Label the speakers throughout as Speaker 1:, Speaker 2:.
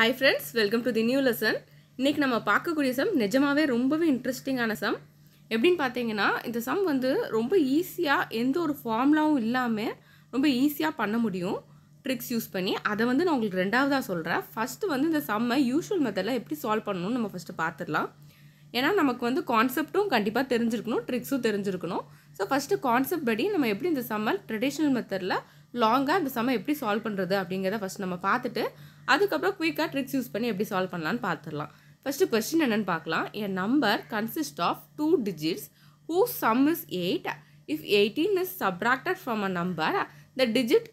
Speaker 1: hi friends welcome to the new lesson இன்றைக்கி நம்ம பார்க்கக்கூடிய சம் நிஜமாகவே ரொம்பவே இன்ட்ரெஸ்டிங்கான சம் எப்படின்னு பார்த்தீங்கன்னா இந்த சம் வந்து ரொம்ப ஈஸியாக எந்த ஒரு ஃபார்முலாவும் இல்லாமல் ரொம்ப ஈஸியாக பண்ண முடியும் ட்ரிக்ஸ் யூஸ் பண்ணி அதை வந்து நான் உங்களுக்கு ரெண்டாவதாக சொல்கிறேன் ஃபஸ்ட்டு வந்து இந்த சம்மை யூஷுவல் மெத்தடில் எப்படி சால்வ் பண்ணணும்னு நம்ம ஃபஸ்ட்டு பார்த்துடலாம் ஏன்னா நமக்கு வந்து கான்செப்ட்டும் கண்டிப்பாக தெரிஞ்சிருக்கணும் ட்ரிக்ஸும் தெரிஞ்சிருக்கணும் ஸோ ஃபஸ்ட்டு கான்செப்ட் படி நம்ம எப்படி இந்த சம்மை ட்ரெடிஷ்னல் மெத்தடில் லாங்காக இந்த சம்மை எப்படி சால்வ் பண்ணுறது அப்படிங்கிறத ஃபஸ்ட் நம்ம பார்த்துட்டு அதுக்கப்புறம் குயிக்காக ட்ரிக்ஸ் யூஸ் பண்ணி எப்படி சால்வ் பண்ணலான்னு பார்த்துடலாம் ஃபஸ்ட்டு கொஸ்டின் என்னென்னு பார்க்கலாம் என் number consist of two digits whose sum is eight if eighteen is subtracted from a number the digit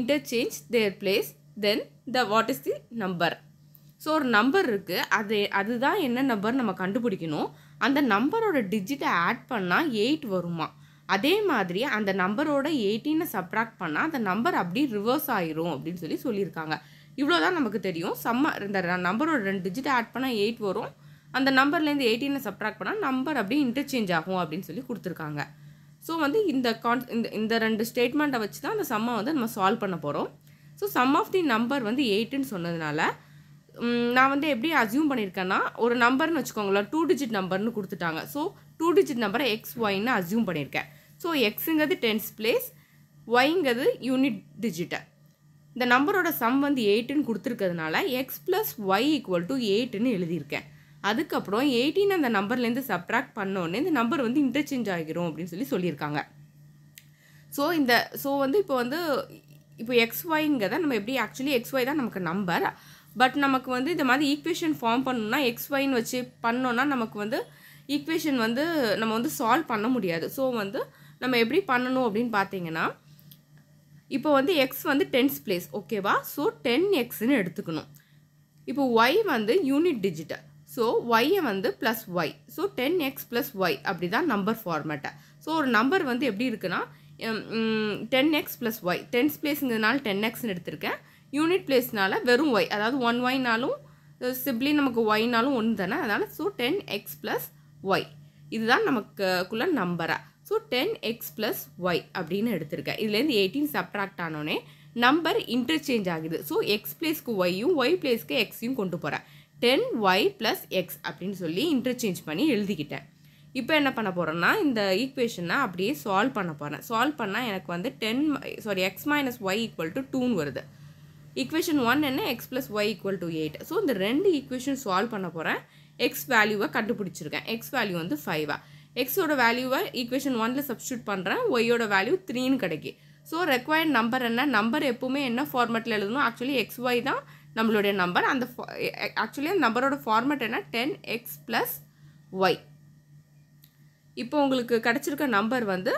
Speaker 1: interchange their place then the what is the number so ஒரு number இருக்குது அது அதுதான் என்ன number நம்ம கண்டுபிடிக்கணும் அந்த நம்பரோட டிஜிட்டை ஆட் பண்ணால் எயிட் வருமா அதே மாதிரி அந்த நம்பரோட எயிட்டீனை சப்ராக்ட் பண்ணால் அந்த நம்பர் அப்படியே ரிவர்ஸ் ஆயிரும் அப்படின்னு சொல்லி சொல்லியிருக்காங்க இவ்வளோ தான் நமக்கு தெரியும் செம்ம இந்த நம்பரோட ரெண்டு டிஜிட் ஆட் பண்ணால் எயிட் வரும் அந்த நம்பர்லேருந்து எயிட்டீனை சப்ராக்ட் பண்ணால் நம்பர் அப்படியே இன்டர்சேஞ்ச் ஆகும் அப்படின்னு சொல்லி கொடுத்துருக்காங்க ஸோ வந்து இந்த கான் இந்த இந்த ரெண்டு ஸ்டேட்மெண்ட்டை வச்சு தான் அந்த சம்மை வந்து நம்ம சால்வ் பண்ண போகிறோம் so sum of the number வந்து எயிட்டுன்னு சொன்னதுனால நான் வந்து எப்படி அசியூம் பண்ணியிருக்கேன்னா ஒரு நம்பர்னு வச்சுக்கோங்களேன் டூ டிஜிட் நம்பர்னு கொடுத்துட்டாங்க ஸோ டூ டிஜிட் நம்பரை எக்ஸ் ஒய்ன்னு அசியூம் பண்ணியிருக்கேன் ஸோ எக்ஸுங்கிறது டென்ஸ் பிளேஸ் ஒய்ங்கிறது யூனிட் டிஜிட்டை இந்த நம்பரோட சம் வந்து எயிட்டுன்னு கொடுத்துருக்கிறதுனால x plus y equal to எயிட்டுன்னு எழுதியிருக்கேன் அதுக்கப்புறம் எயிட்டின் அந்த நம்பர்லேருந்து சப்ராக்ட் பண்ணோன்னே இந்த நம்பர் வந்து இன்டர்சேஞ்ச் ஆகிரும் அப்படின்னு சொல்லி சொல்லியிருக்காங்க ஸோ இந்த ஸோ வந்து இப்போ வந்து இப்போ எக்ஸ் ஒய்ங்கிறத நம்ம எப்படி ஆக்சுவலி எக்ஸ் ஒய் தான் நமக்கு நம்பர் பட் நமக்கு வந்து இந்த மாதிரி ஈக்குவேஷன் ஃபார்ம் பண்ணணும்னா எக்ஸ் ஒய்னு வச்சு பண்ணோன்னா நமக்கு வந்து ஈக்குவேஷன் வந்து நம்ம வந்து சால்வ் பண்ண முடியாது ஸோ வந்து நம்ம எப்படி பண்ணணும் அப்படின்னு பார்த்தீங்கன்னா இப்போ வந்து எக்ஸ் வந்து டென்ஸ் பிளேஸ் ஓகேவா ஸோ டென் எக்ஸ்னு எடுத்துக்கணும் இப்போ ஒய் வந்து யூனிட் டிஜிட்டல் ஸோ ஒய்யை வந்து plus y so ten x plus y அப்படி தான் நம்பர் ஃபார்மேட்டை ஸோ ஒரு நம்பர் வந்து எப்படி இருக்குன்னா ten x plus y tens பிளேஸுங்கிறதுனால டென் எக்ஸ்னு எடுத்திருக்கேன் யூனிட் பிளேஸ்னால வெறும் ஒய் அதாவது ஒன் ஒய்னாலும் சிப்ளி நமக்கு ஒய்னாலும் ஒன்று தானே அதனால் so ten x plus y இதுதான் நமக்குள்ள நம்பராக so ten x plus y அப்படின்னு எடுத்திருக்கேன் இதுலேருந்து எயிட்டீன் சப்ட்ராக்ட் ஆனோடனே நம்பர் இன்டர்சேஞ்ச் ஆகுது ஸோ எக்ஸ் பிளேஸ்க்கு ஒய்யும் ஒய் பிளேஸ்க்கு எக்ஸையும் கொண்டு போகிறேன் டென் ஒய் ப்ளஸ் எக்ஸ் அப்படின்னு சொல்லி இன்டர்சேஞ்ச் பண்ணி எழுதிக்கிட்டேன் இப்போ என்ன பண்ண போகிறோன்னா இந்த ஈக்குவேஷனை அப்படியே சால்வ் பண்ண போகிறேன் சால்வ் பண்ணால் எனக்கு வந்து ten sorry x minus y equal to டூன்னு வருது ஈக்குவேஷன் ஒன் என்ன x plus y equal to eight so இந்த ரெண்டு ஈக்குவேஷன் சால்வ் பண்ண போகிறேன் எக்ஸ் வேல்யூவை கண்டுபிடிச்சிருக்கேன் எக்ஸ் வேல்யூ வந்து ஃபைவாக எக்ஸோட வேல்யூவை ஈக்குவேஷன் ஒனில் சப்ஸ்டியூட் பண்ணுறேன் ஒய்யோட வேல்யூ த்ரீன்னு கிடைக்கும் ஸோ ரெக்வயர்ட் நம்பர் என்ன நம்பர் எப்போவுமே என்ன ஃபார்மேட்டில் எழுதணும் ஆக்சுவலி எக்ஸ் ஒய் தான் நம்மளுடைய நம்பர் அந்த ஆக்சுவலி அந்த நம்பரோட ஃபார்மேட் என்ன டென் எக்ஸ் ப்ளஸ் ஒய் இப்போ உங்களுக்கு கிடச்சிருக்க நம்பர் வந்து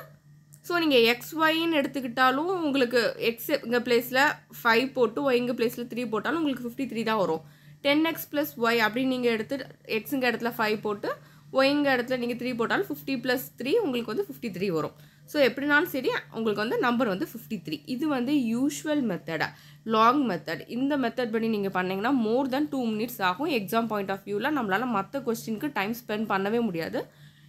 Speaker 1: ஸோ நீங்கள் எக்ஸ் ஒயின்னு எடுத்துக்கிட்டாலும் உங்களுக்கு எக்ஸ் இங்கே பிளேஸில் ஃபைவ் போட்டு ஒய் இங்கே பிளேஸில் த்ரீ போட்டாலும் உங்களுக்கு ஃபிஃப்டி த்ரீ தான் வரும் டென் எக்ஸ் ப்ளஸ் ஒய் அப்படின்னு நீங்கள் எடுத்து எக்ஸுங்க இடத்துல ஃபைவ் போட்டு ஒய்ங்க இடத்துல நீங்கள் த்ரீ போட்டாலும் ஃபிஃப்டி ப்ளஸ் த்ரீ உங்களுக்கு வந்து ஃபிஃப்டி த்ரீ வரும் ஸோ எப்படினாலும் சரி உங்களுக்கு வந்து நம்பர் வந்து ஃபிஃப்டி த்ரீ இது வந்து யூஷுவல் மெத்தடை லாங் மெத்தட் இந்த மெத்தட் படி நீங்கள் பண்ணிங்கன்னா மோர் தென் டூ மினிட்ஸ் ஆகும் எக்ஸாம் பாயிண்ட் ஆஃப் வியூவில் நம்மளால் மற்ற கொஸ்டினுக்கு டைம் ஸ்பெண்ட் பண்ணவே முடியாது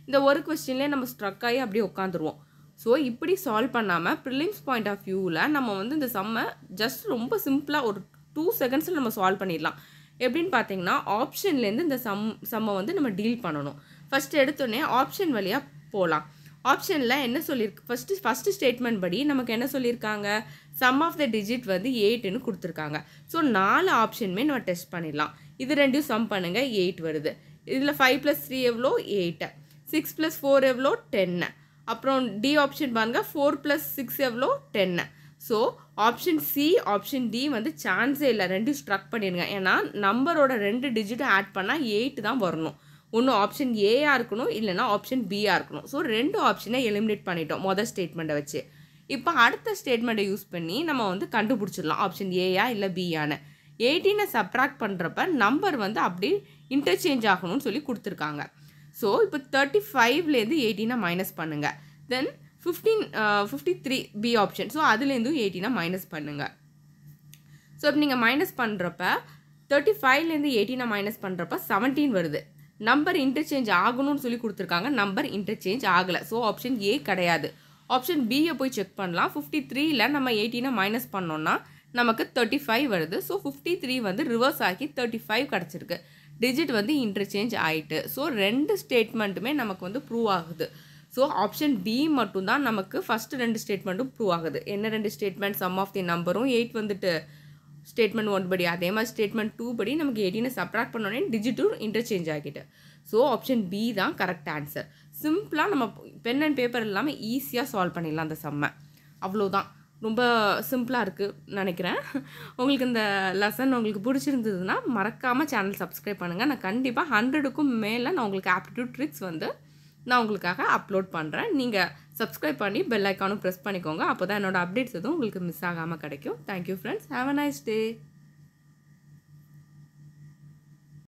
Speaker 1: இந்த ஒரு கொஸ்டின்லேயே நம்ம ஸ்ட்ரக் ஆகி அப்படியே உட்காந்துருவோம் ஸோ இப்படி சால்வ் பண்ணாமல் ப்ரிலிம்ஸ் பாயிண்ட் ஆஃப் வியூவில் நம்ம வந்து இந்த சம்மை ஜஸ்ட் ரொம்ப சிம்பிளாக ஒரு டூ செகண்ட்ஸில் நம்ம சால்வ் பண்ணிடலாம் எப்படின்னு பார்த்தீங்கன்னா ஆப்ஷன்லேருந்து இந்த சம் செம்மை வந்து நம்ம டீல் பண்ணணும் ஃபஸ்ட்டு எடுத்தோடனே ஆப்ஷன் வழியாக போகலாம் ஆப்ஷனில் என்ன சொல்லியிருக்கு ஃபஸ்ட்டு ஃபஸ்ட்டு ஸ்டேட்மெண்ட் படி நமக்கு என்ன சொல்லியிருக்காங்க சம் ஆஃப் த டிஜிட் வந்து எயிட்னு கொடுத்துருக்காங்க ஸோ நாலு ஆப்ஷனுமே நம்ம டெஸ்ட் பண்ணிடலாம் இது ரெண்டையும் சம் பண்ணுங்கள் எயிட் வருது இதில் ஃபைவ் ப்ளஸ் த்ரீ எவ்வளோ எயிட்டு சிக்ஸ் ப்ளஸ் ஃபோர் எவ்வளோ டென்னு அப்புறம் டி ஆப்ஷன் பாருங்கள் ஃபோர் ப்ளஸ் சிக்ஸ் எவ்வளோ டென்னு so option C option D வந்து சான்ஸே இல்லை ரெண்டும் ஸ்ட்ரக் பண்ணிடுங்க ஏன்னா நம்பரோட ரெண்டு டிஜிட்டும் ஆட் பண்ணால் எயிட் தான் வரணும் ஒன்று ஆப்ஷன் ஏயாக இருக்கணும் இல்லைனா ஆப்ஷன் பியாக இருக்கணும் ஸோ ரெண்டு ஆப்ஷனை எலிமினேட் பண்ணிட்டோம் மொதல் ஸ்டேட்மெண்ட்டை வச்சு இப்போ அடுத்த ஸ்டேட்மெண்ட்டை யூஸ் பண்ணி நம்ம வந்து கண்டுபிடிச்சிடலாம் ஆப்ஷன் ஏயா இல்லை பியான்னு எயிட்டீனை சப்ராக்ட் பண்ணுறப்ப நம்பர் வந்து அப்படி இன்டர்சேஞ்ச் ஆகணும்னு சொல்லி கொடுத்துருக்காங்க ஸோ இப்போ தேர்ட்டி ஃபைவ்லேருந்து எயிட்டீனை மைனஸ் பண்ணுங்கள் then fifteen fifty three B option so அதுலேருந்தும் எயிட்டீனை மைனஸ் பண்ணுங்கள் ஸோ இப்போ நீங்கள் மைனஸ் பண்ணுறப்ப தேர்ட்டி ஃபைவ்லேருந்து எயிட்டீனை மைனஸ் பண்ணுறப்ப செவன்டீன் வருது நம்பர் இன்டர்சேஞ்ச் ஆகணும்னு சொல்லி கொடுத்துருக்காங்க நம்பர் இன்டர்சேஞ்ச் ஆகலை ஸோ ஆப்ஷன் ஏ கிடையாது ஆப்ஷன் பியை போய் செக் பண்ணலாம் ஃபிஃப்டி த்ரீயில் நம்ம எயிட்டீனை மைனஸ் பண்ணோன்னா நமக்கு தேர்ட்டி ஃபைவ் வருது ஸோ ஃபிஃப்டி த்ரீ வந்து ரிவர்ஸ் ஆக்கி தேர்ட்டி ஃபைவ் கிடச்சிருக்கு டிஜிட் வந்து இன்டர்சேஞ்ச் ஆகிட்டு ஸோ ரெண்டு ஸ்டேட்மெண்ட்டுமே நமக்கு வந்து ப்ரூவ் ஆகுது ஸோ ஆப்ஷன் பி மட்டும்தான் நமக்கு ஃபஸ்ட்டு ரெண்டு ஸ்டேட்மெண்ட்டும் ப்ரூவ் ஆகுது என்ன ரெண்டு ஸ்டேட்மெண்ட் சம் ஆஃப் தி நம்பரும் எயிட் வந்துட்டு ஸ்டேட்மெண்ட் ஒன் படி அதே மாதிரி ஸ்டேட்மெண்ட் டூ படி நமக்கு எயிட்டீனை சப்ராக்ட் பண்ணோடனே டிஜிட் இன்டர்சேஞ்ச் ஆகிட்டு ஸோ ஆப்ஷன் பி தான் கரெக்ட் ஆன்சர் சிம்பிளாக நம்ம பென் அண்ட் பேப்பர் இல்லாமல் ஈஸியாக சால்வ் பண்ணிடலாம் அந்த செம்மை அவ்வளோதான் ரொம்ப சிம்பிளாக இருக்குது நினைக்கிறேன் உங்களுக்கு இந்த லெசன் உங்களுக்கு பிடிச்சிருந்ததுன்னா மறக்காமல் சேனல் சப்ஸ்கிரைப் பண்ணுங்கள் நான் கண்டிப்பாக ஹண்ட்ரடுக்கும் மேலே நான் உங்களுக்கு ஆப்டிடியூட் ட்ரிக்ஸ் வந்து நான் உங்களுக்காக அப்லோட் பண்ணுறேன் நீங்கள் சப்ஸ்கிரைப் பண்ணி பெல் ஐக்கானும் ப்ரெஸ் பண்ணிக்கோங்க அப்போ தான் என்னோடய அப்டேட்ஸ் எதுவும் உங்களுக்கு மிஸ் ஆகாமல் கிடைக்கும் thank you friends have a nice day